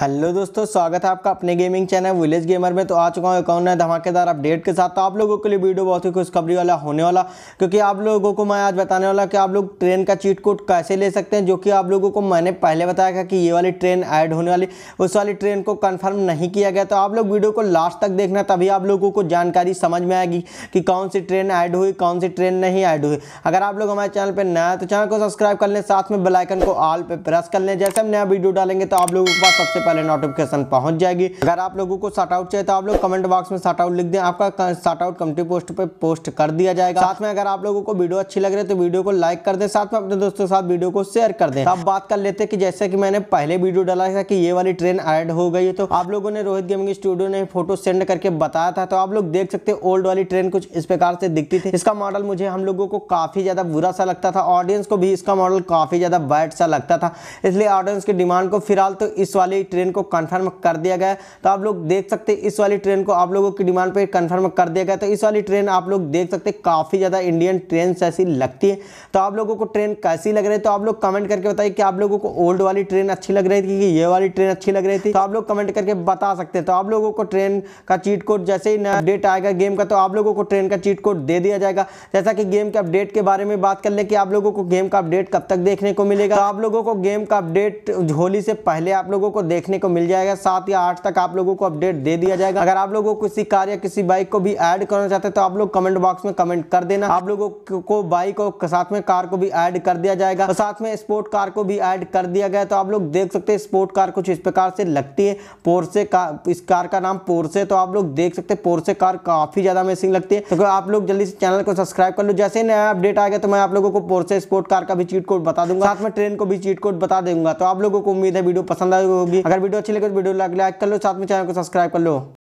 hello दोस्तों स्वागत है आपका अपने गेमिंग चैनल विलेज गेमर में तो आ चुका हूँ और है धमाकेदार अपडेट के साथ तो आप लोगों के लिए वीडियो बहुत ही खुशखबरी वाला होने वाला क्योंकि आप लोगों को मैं आज बताने वाला कि आप लोग ट्रेन का चीट कोड कैसे ले सकते हैं जो कि आप लोगों को मैंने पहले बताया था कि ये वाली ट्रेन ऐड होने वाली उस वाली ट्रेन को कन्फर्म नहीं किया गया तो आप लोग वीडियो को लास्ट तक देखना तभी आप लोगों को जानकारी समझ में आएगी कि कौन सी ट्रेन ऐड हुई कौन सी ट्रेन नहीं ऐड हुई अगर आप लोग हमारे चैनल पर नया तो चैनल को सब्सक्राइब कर लें साथ में बेलाइकन को ऑल पर प्रेस कर लें जैसे हम नया वीडियो डालेंगे तो आप लोगों के पास सबसे पहले नोटिफिकेशन पहुंच जाएगी अगर आप लोगों को शॉर्ट आउट चाहिए तो आप लोग कमेंट बॉक्स में शॉर्ट आउट लिख दें आपका शॉर्ट आउट कमेटी पोस्ट पर पोस्ट कर दिया जाएगा साथ में अगर आप लोगों को वीडियो अच्छी लग रही है तो वीडियो को लाइक कर दे साथ में अपने दोस्तों के साथ वीडियो को शेयर कर दे आप बात कर लेते कि जैसे कि मैंने पहले वीडियो डाला था कि ये वाली ट्रेन एड हो गई है तो आप लोगों ने रोहित गेमिंग स्टूडियो ने फोटो सेंड करके बताया था तो आप लोग देख सकते ओल्ड वाली ट्रेन कुछ इस प्रकार से दिखती थी इसका मॉडल मुझे हम लोगों को काफी ज्यादा बुरा सा लगता था ऑडियंस को भी इसका मॉडल काफी ज्यादा बैड सा लगता था इसलिए ऑडियंस की डिमांड को फिलहाल तो इस वाली ट्रेन को कंफर्म कर दिया गया तो आप लोग देख सकते हैं इस वाली ट्रेन को आप लोगों की डिमांड पे कंफर्म कर दिया गया तो इस वाली ट्रेन आप लोग देख सकते हैं काफ़ी ज़्यादा इंडियन ट्रेन ऐसी लगती है तो आप लोगों को ट्रेन कैसी लग रही है तो आप लोग कमेंट करके बताइए कि आप लोगों को ओल्ड वाली ट्रेन अच्छी लग रही थी कि ये वाली ट्रेन अच्छी लग रही थी तो आप लोग कमेंट करके बता सकते हैं तो आप लोगों को ट्रेन का चीट कोड जैसे ही अपडेट आएगा गेम का तो आप लोगों को ट्रेन का चीट कोड दे दिया जाएगा जैसा कि गेम के अपडेट के बारे में बात कर ले कि आप लोगों को गेम का अपडेट कब तक देखने को मिलेगा तो आप लोगों को गेम का अपडेट होली से पहले आप लोगों को देख देखने को मिल जाएगा सात या आठ तक आप लोगों को अपडेट दे दिया जाएगा अगर आप लोगों को किसी कार या किसी बाइक को भी ऐड करना चाहते हैं तो आप लोग कमेंट बॉक्स में कमेंट कर देना आप लोगों को बाइक और साथ में कार को भी ऐड कर दिया जाएगा और साथ में स्पोर्ट कार को भी ऐड कर दिया गया तो आप लोग देख सकते हैं स्पोर्ट कार कुछ इस प्रकार से लगती है पोर्से का इस कार का नाम पोर्से तो आप लोग देख सकते हैं पोर्से कार काफी ज्यादा अमेसिंग लगती है तो आप लोग जल्दी से चैनल को सब्सक्राइब कर लो जैसे नया अपडेट आएगा तो मैं आप लोगों को पोर्से स्पोर्ट कार का भी चीट कोड बता दूंगा साथ में ट्रेन को भी चीट कोड बता दूंगा तो आप लोगों को उम्मीद है वीडियो पसंद आई होगी अगर वीडियो अच्छी लगे तो वीडियो लाइक कर लो साथ में चैनल को सब्सक्राइब कर लो